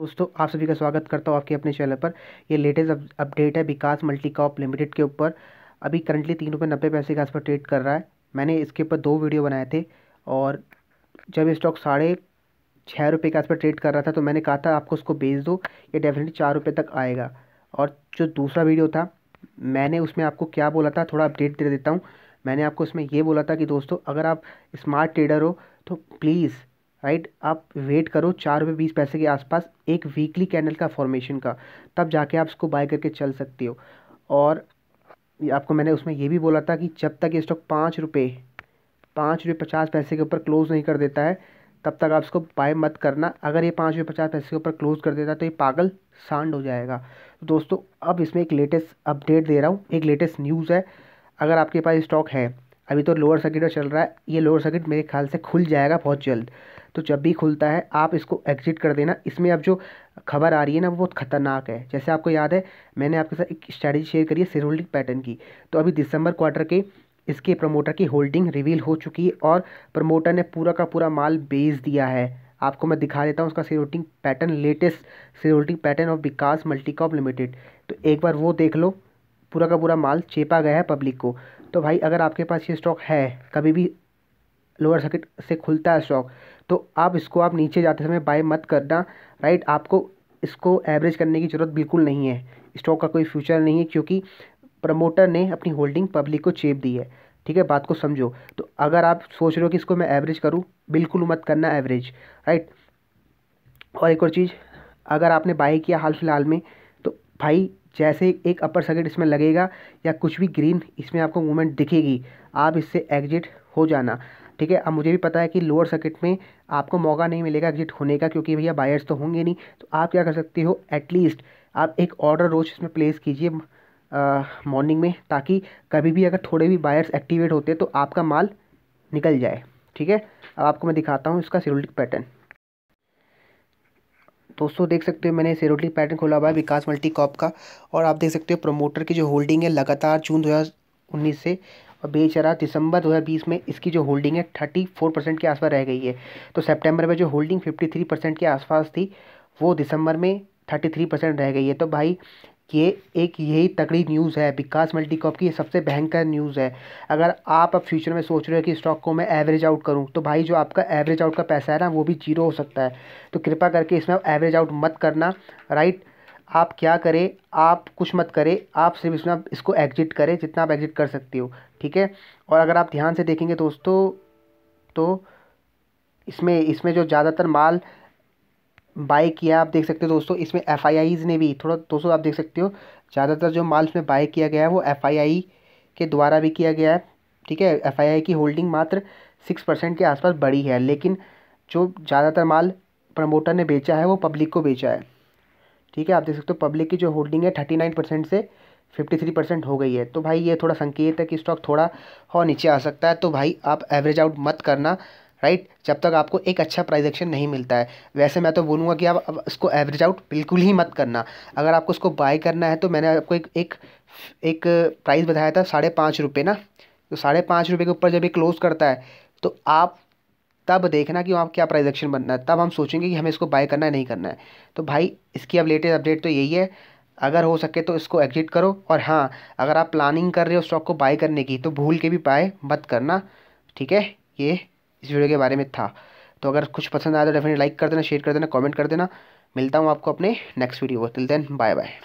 दोस्तों आप सभी का स्वागत करता हूँ आपके अपने चैनल पर ये लेटेस्ट अपडेट है विकास मल्टीकॉप लिमिटेड के ऊपर अभी करंटली तीन रुपये नब्बे पैसे के आसपास ट्रेड कर रहा है मैंने इसके ऊपर दो वीडियो बनाए थे और जब स्टॉक साढ़े छः रुपये के आसपास ट्रेड कर रहा था तो मैंने कहा था आपको उसको बेच दो ये डेफिनेटली चार रुपये तक आएगा और जो दूसरा वीडियो था मैंने उसमें आपको क्या बोला था थोड़ा अपडेट दे देता हूँ मैंने आपको उसमें ये बोला था कि दोस्तों अगर आप स्मार्ट ट्रेडर हो तो प्लीज़ राइट आप वेट करो चार रुपये बीस पैसे के आसपास एक वीकली कैंडल का फॉर्मेशन का तब जाके आप इसको बाय करके चल सकते हो और आपको मैंने उसमें ये भी बोला था कि जब तक ये स्टॉक पाँच रुपये पाँच रुपये पचास पैसे के ऊपर क्लोज़ नहीं कर देता है तब तक आप इसको बाय मत करना अगर ये पाँच रुपये पचास पैसे के ऊपर क्लोज़ कर देता है तो ये पागल सांड हो जाएगा तो दोस्तों अब इसमें एक लेटेस्ट अपडेट दे रहा हूँ एक लेटेस्ट न्यूज़ है अगर आपके पास स्टॉक है अभी तो लोअर सर्किट में चल रहा है ये लोअर सर्किट मेरे ख्याल से खुल जाएगा बहुत जल्द तो जब भी खुलता है आप इसको एग्जिट कर देना इसमें अब जो खबर आ रही है ना वो बहुत खतरनाक है जैसे आपको याद है मैंने आपके साथ एक स्ट्रैटेजी शेयर करी है होल्डिंग पैटर्न की तो अभी दिसंबर क्वार्टर के इसके प्रमोटर की होल्डिंग रिवील हो चुकी है और प्रमोटर ने पूरा का पूरा माल बेच दिया है आपको मैं दिखा देता हूँ उसका holding pattern latest holding pattern of Vikas multicorp limited तो एक बार वो देख लो पूरा का पूरा माल चेपा गया है पब्लिक को तो भाई अगर आपके पास ये स्टॉक है कभी भी लोअर सर्किट से खुलता है स्टॉक तो आप इसको आप नीचे जाते समय बाय मत करना राइट आपको इसको एवरेज करने की ज़रूरत बिल्कुल नहीं है स्टॉक का कोई फ्यूचर नहीं है क्योंकि प्रमोटर ने अपनी होल्डिंग पब्लिक को चेप दी है ठीक है बात को समझो तो अगर आप सोच रहे हो कि इसको मैं एवरेज करूँ बिल्कुल मत करना एवरेज राइट और एक और चीज़ अगर आपने बाई किया हाल फिलहाल में भाई जैसे एक अपर सर्किट इसमें लगेगा या कुछ भी ग्रीन इसमें आपको मूवमेंट दिखेगी आप इससे एग्जिट हो जाना ठीक है अब मुझे भी पता है कि लोअर सर्किट में आपको मौका नहीं मिलेगा एग्जिट होने का क्योंकि भैया बायर्स तो होंगे नहीं तो आप क्या कर सकते हो एटलीस्ट आप एक ऑर्डर रोज इसमें प्लेस कीजिए मॉर्निंग में ताकि कभी भी अगर थोड़े भी बायर्स एक्टिवेट होते तो आपका माल निकल जाए ठीक है अब आपको मैं दिखाता हूँ इसका सिरोलिक पैटर्न दोस्तों देख सकते हो मैंने सेरोटली पैटर्न खोला हुआ है विकास मल्टी कॉप का और आप देख सकते हो प्रमोटर की जो होल्डिंग है लगातार जून दो से और बेचरा दिसंबर 2020 में इसकी जो होल्डिंग है 34 परसेंट के आसपास रह गई है तो सितंबर में जो होल्डिंग 53 परसेंट के आसपास थी वो दिसंबर में 33 परसेंट रह गई है तो भाई कि ये एक यही तगड़ी न्यूज़ है विकास मल्टीकॉप की ये सबसे भयंकर न्यूज़ है अगर आप अब फ्यूचर में सोच रहे हो कि स्टॉक को मैं एवरेज आउट करूं तो भाई जो आपका एवरेज आउट का पैसा है ना वो भी जीरो हो सकता है तो कृपा करके इसमें एवरेज आउट मत करना राइट आप क्या करें आप कुछ मत करें आप सिर्फ इसमें इसको एग्जिट करें जितना आप एग्जिट कर सकते हो ठीक है और अगर आप ध्यान से देखेंगे दोस्तों तो इसमें इसमें जो ज़्यादातर माल बाई किया आप देख सकते हो दोस्तों इसमें एफ ने भी थोड़ा दोस्तों आप देख सकते हो ज़्यादातर जो माल इसमें बाई किया गया है वो एफ के द्वारा भी किया गया है ठीक है एफ की होल्डिंग मात्र सिक्स परसेंट के आसपास बढ़ी है लेकिन जो ज़्यादातर माल प्रमोटर ने बेचा है वो पब्लिक को बेचा है ठीक है आप देख सकते हो पब्लिक की जो होल्डिंग है थर्टी नाइन परसेंट से फिफ्टी थ्री परसेंट हो गई है तो भाई ये थोड़ा संकेत है कि स्टॉक थोड़ा और नीचे आ सकता है तो भाई आप एवरेज आउट मत करना राइट जब तक आपको एक अच्छा प्राइस एक्शन नहीं मिलता है वैसे मैं तो बोलूँगा कि आप अब इसको एवरेज आउट बिल्कुल ही मत करना अगर आपको इसको बाय करना है तो मैंने आपको एक एक, एक प्राइस बताया था साढ़े पाँच रुपये ना तो साढ़े पाँच रुपये के ऊपर जब ये क्लोज़ करता है तो आप तब देखना कि वहाँ क्या प्राइस एक्शन बनना है तब हम सोचेंगे कि हमें इसको बाय करना है नहीं करना है तो भाई इसकी अब लेटेस्ट अपडेट तो यही है अगर हो सके तो इसको एग्जिट करो और हाँ अगर आप प्लानिंग कर रहे हो स्टॉक को बाय करने की तो भूल के भी बाय मत करना ठीक है ये इस वीडियो के बारे में था तो अगर कुछ पसंद आया तो डेफिनेट लाइक कर देना शेयर कर देना कॉमेंट कर देना मिलता हूँ आपको अपने नेक्स्ट वीडियो को तिल देन बाय बाय